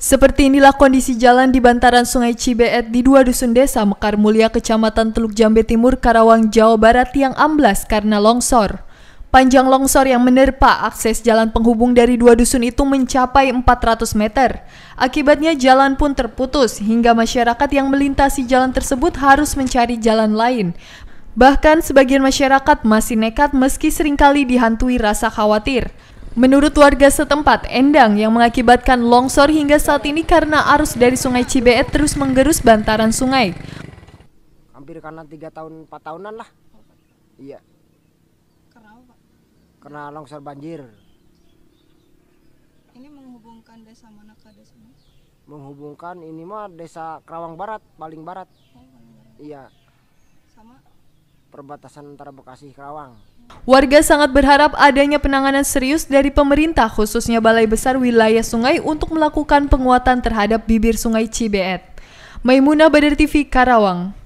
Seperti inilah kondisi jalan di bantaran Sungai Cibeet di dua dusun desa Mekar Mulia, Kecamatan Teluk Jambe Timur, Karawang, Jawa Barat yang amblas karena longsor. Panjang longsor yang menerpa akses jalan penghubung dari dua dusun itu mencapai 400 meter. Akibatnya jalan pun terputus hingga masyarakat yang melintasi jalan tersebut harus mencari jalan lain. Bahkan sebagian masyarakat masih nekat meski seringkali dihantui rasa khawatir. Menurut warga setempat, endang yang mengakibatkan longsor hingga saat ini karena arus dari sungai Cibeet terus menggerus bantaran sungai. Hampir karena tiga tahun, empat tahunan lah. Iya. Karena apa? Karena longsor banjir. Ini menghubungkan desa mana ke desa mana? Menghubungkan ini mah desa Kerawang Barat, paling barat. Oh, paling barat. Iya. Sama perbatasan antara Bekasi Karawang. Warga sangat berharap adanya penanganan serius dari pemerintah khususnya Balai Besar Wilayah Sungai untuk melakukan penguatan terhadap bibir Sungai Cibeet. Maimuna Badar TV Karawang.